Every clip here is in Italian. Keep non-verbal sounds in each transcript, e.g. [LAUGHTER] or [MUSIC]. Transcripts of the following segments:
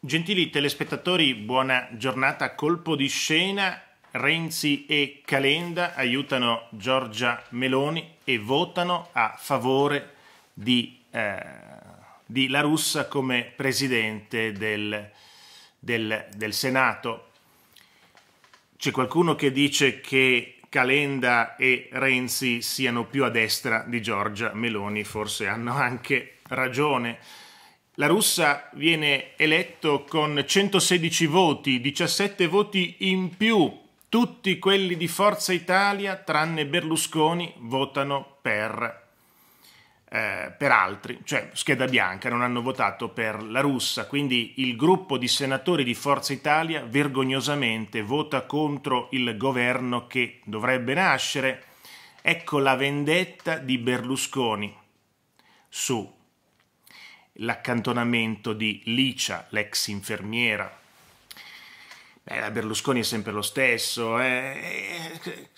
Gentili telespettatori, buona giornata. Colpo di scena. Renzi e Calenda aiutano Giorgia Meloni e votano a favore di, eh, di La Russa come presidente del, del, del Senato. C'è qualcuno che dice che Calenda e Renzi siano più a destra di Giorgia Meloni, forse hanno anche ragione la russa viene eletto con 116 voti, 17 voti in più. Tutti quelli di Forza Italia, tranne Berlusconi, votano per, eh, per altri, cioè scheda bianca, non hanno votato per la russa. Quindi il gruppo di senatori di Forza Italia vergognosamente vota contro il governo che dovrebbe nascere. Ecco la vendetta di Berlusconi su l'accantonamento di Licia, l'ex infermiera. Beh, Berlusconi è sempre lo stesso. Eh, eh.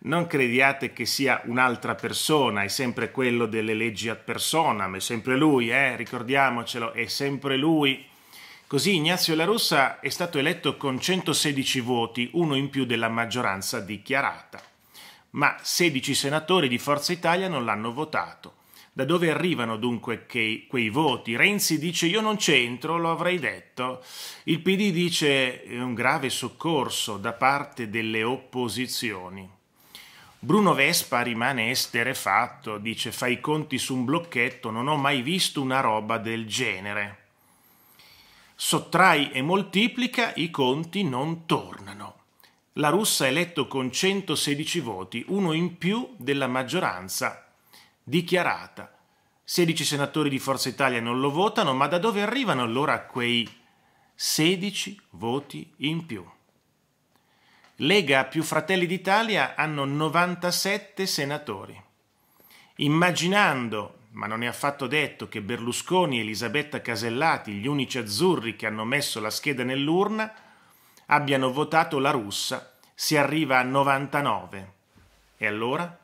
Non crediate che sia un'altra persona, è sempre quello delle leggi ad personam, è sempre lui, eh, ricordiamocelo, è sempre lui. Così Ignazio La Russa è stato eletto con 116 voti, uno in più della maggioranza dichiarata. Ma 16 senatori di Forza Italia non l'hanno votato da dove arrivano dunque che, quei voti? Renzi dice io non c'entro, lo avrei detto. Il PD dice un grave soccorso da parte delle opposizioni. Bruno Vespa rimane esterefatto, dice fai i conti su un blocchetto, non ho mai visto una roba del genere. Sottrai e moltiplica, i conti non tornano. La russa è eletto con 116 voti, uno in più della maggioranza dichiarata. 16 senatori di Forza Italia non lo votano, ma da dove arrivano allora quei 16 voti in più? Lega più Fratelli d'Italia hanno 97 senatori. Immaginando, ma non è affatto detto, che Berlusconi e Elisabetta Casellati, gli unici azzurri che hanno messo la scheda nell'urna, abbiano votato la russa, si arriva a 99. E allora?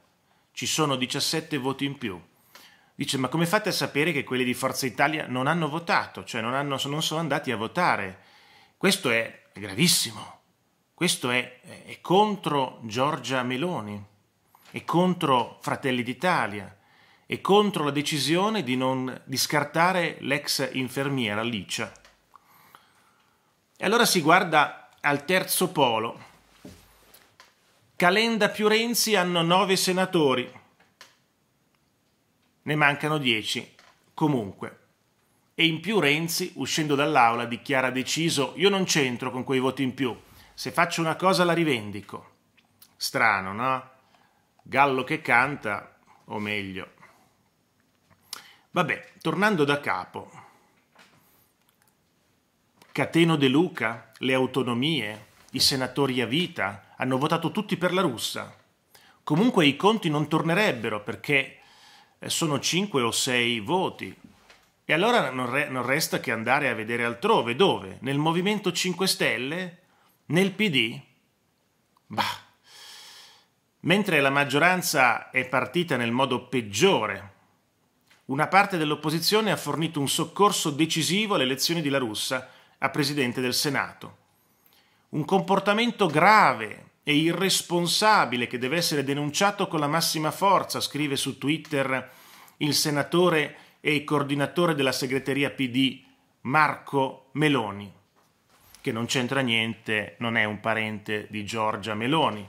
ci sono 17 voti in più. Dice, ma come fate a sapere che quelli di Forza Italia non hanno votato, cioè non, hanno, non sono andati a votare? Questo è gravissimo, questo è, è contro Giorgia Meloni, è contro Fratelli d'Italia, è contro la decisione di, non, di scartare l'ex infermiera Licia. E allora si guarda al terzo polo, Calenda più Renzi hanno nove senatori. Ne mancano dieci. Comunque. E in più Renzi, uscendo dall'aula, dichiara deciso io non c'entro con quei voti in più. Se faccio una cosa la rivendico. Strano, no? Gallo che canta, o meglio. Vabbè, tornando da capo. Cateno De Luca, le autonomie, i senatori a vita, hanno votato tutti per la russa. Comunque i conti non tornerebbero perché eh, sono 5 o 6 voti. E allora non, re non resta che andare a vedere altrove, dove? Nel Movimento 5 Stelle? Nel PD? Bah. Mentre la maggioranza è partita nel modo peggiore, una parte dell'opposizione ha fornito un soccorso decisivo alle elezioni di La Russa a presidente del Senato un comportamento grave e irresponsabile che deve essere denunciato con la massima forza, scrive su Twitter il senatore e coordinatore della segreteria PD Marco Meloni, che non c'entra niente, non è un parente di Giorgia Meloni.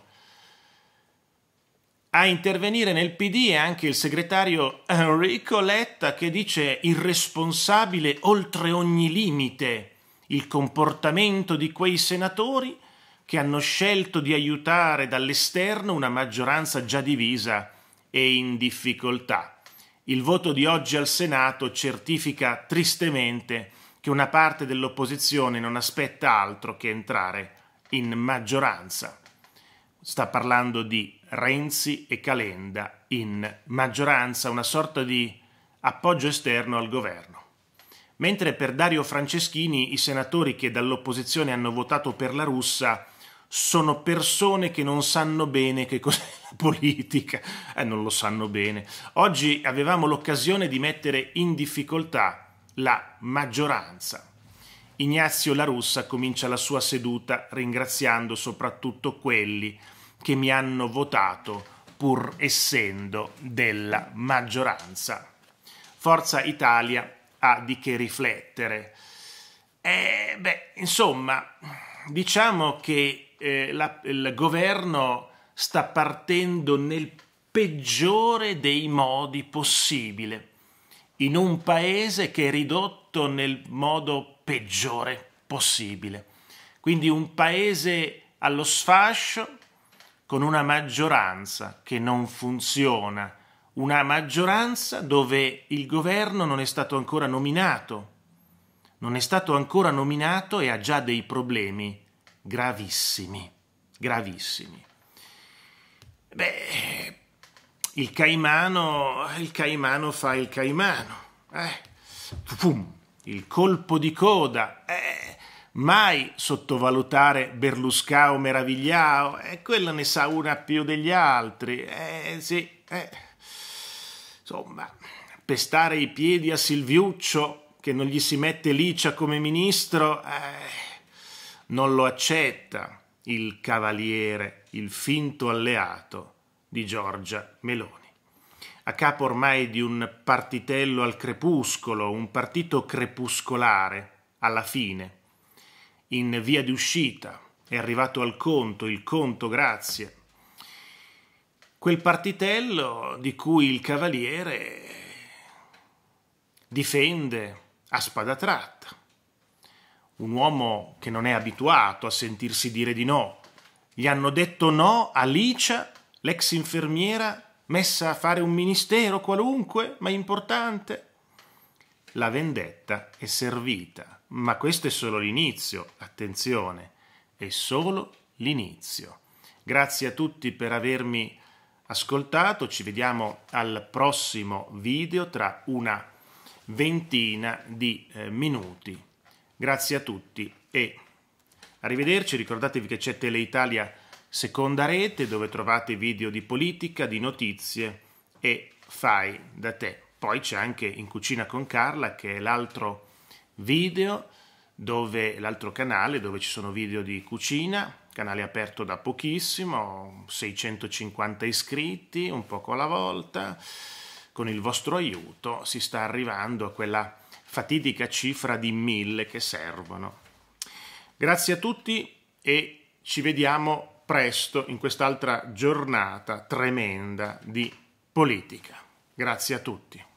A intervenire nel PD è anche il segretario Enrico Letta che dice irresponsabile oltre ogni limite il comportamento di quei senatori che hanno scelto di aiutare dall'esterno una maggioranza già divisa e in difficoltà. Il voto di oggi al Senato certifica tristemente che una parte dell'opposizione non aspetta altro che entrare in maggioranza. Sta parlando di Renzi e Calenda in maggioranza, una sorta di appoggio esterno al governo mentre per Dario Franceschini i senatori che dall'opposizione hanno votato per la russa sono persone che non sanno bene che cos'è [LAUGHS] la politica, eh, non lo sanno bene. Oggi avevamo l'occasione di mettere in difficoltà la maggioranza. Ignazio La Russa comincia la sua seduta ringraziando soprattutto quelli che mi hanno votato pur essendo della maggioranza. Forza Italia ha di che riflettere. E, beh, insomma, diciamo che eh, la, il governo sta partendo nel peggiore dei modi possibile, in un paese che è ridotto nel modo peggiore possibile. Quindi un paese allo sfascio con una maggioranza che non funziona, una maggioranza dove il governo non è stato ancora nominato, non è stato ancora nominato e ha già dei problemi gravissimi, gravissimi. Beh, il caimano, il caimano fa il caimano, eh. Fum, il colpo di coda, eh. mai sottovalutare Berluscao Meravigliao, eh, quello ne sa una più degli altri, eh sì, eh. Insomma, pestare i piedi a Silviuccio, che non gli si mette licia come ministro, eh, non lo accetta il cavaliere, il finto alleato di Giorgia Meloni. A capo ormai di un partitello al crepuscolo, un partito crepuscolare, alla fine, in via di uscita, è arrivato al conto, il conto grazie, quel partitello di cui il cavaliere difende a spada tratta. Un uomo che non è abituato a sentirsi dire di no. Gli hanno detto no a Licia, l'ex infermiera, messa a fare un ministero qualunque, ma importante. La vendetta è servita, ma questo è solo l'inizio, attenzione, è solo l'inizio. Grazie a tutti per avermi ascoltato, ci vediamo al prossimo video tra una ventina di eh, minuti. Grazie a tutti e arrivederci, ricordatevi che c'è Teleitalia Seconda Rete dove trovate video di politica, di notizie e fai da te. Poi c'è anche In Cucina con Carla che è l'altro video l'altro canale dove ci sono video di cucina canale aperto da pochissimo, 650 iscritti, un poco alla volta. Con il vostro aiuto si sta arrivando a quella fatidica cifra di mille che servono. Grazie a tutti e ci vediamo presto in quest'altra giornata tremenda di politica. Grazie a tutti.